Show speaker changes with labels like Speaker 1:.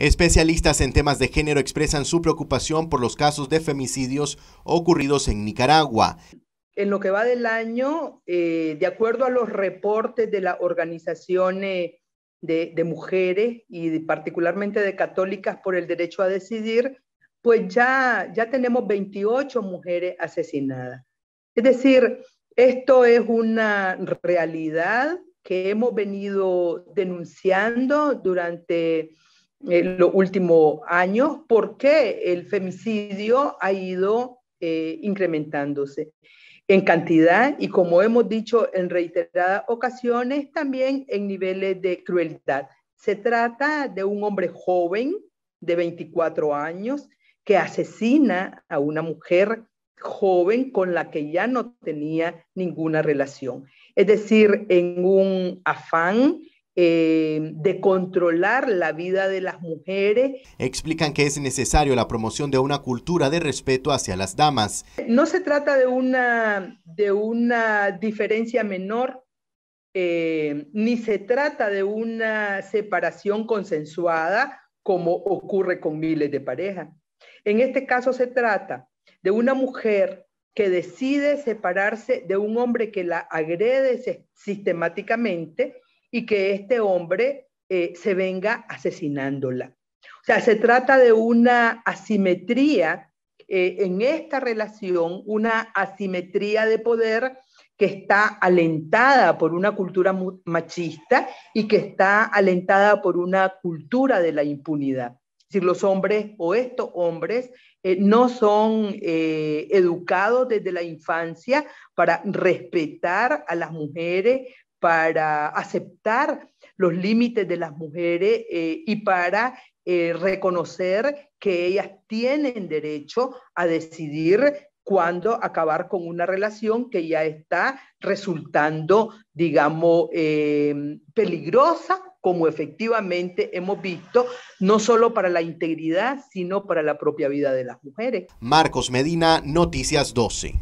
Speaker 1: Especialistas en temas de género expresan su preocupación por los casos de femicidios ocurridos en Nicaragua. En lo que va del año, eh, de acuerdo a los reportes de las organizaciones eh, de, mujeres y particularmente de católicas por el derecho a decidir, pues ya, ya tenemos 28 mujeres asesinadas. Es decir, esto es una realidad que hemos venido denunciando durante en eh, los últimos años porque el femicidio ha ido eh, incrementándose en cantidad y como hemos dicho en reiteradas ocasiones, también en niveles de crueldad. Se trata de un hombre joven de 24 años que asesina a una mujer joven con la que ya no tenía ninguna relación. Es decir, en un afán, eh, de controlar la vida de las mujeres. Explican que es necesario la promoción de una cultura de respeto hacia las damas. No se trata de una, de una diferencia menor, eh, ni se trata de una separación consensuada como ocurre con miles de parejas. En este caso se trata de una mujer que decide separarse de un hombre que la agrede sistemáticamente y que este hombre eh, se venga asesinándola. O sea, se trata de una asimetría eh, en esta relación, una asimetría de poder que está alentada por una cultura machista y que está alentada por una cultura de la impunidad. Es decir, los hombres o estos hombres eh, no son educados desde la infancia para respetar a las mujeres, para aceptar los límites de las mujeres eh, y para eh, reconocer que ellas tienen derecho a decidir cuándo acabar con una relación que ya está resultando, digamos, eh, peligrosa, como efectivamente hemos visto, no solo para la integridad, sino para la propia vida de las mujeres. Marcos Medina, Noticias 12.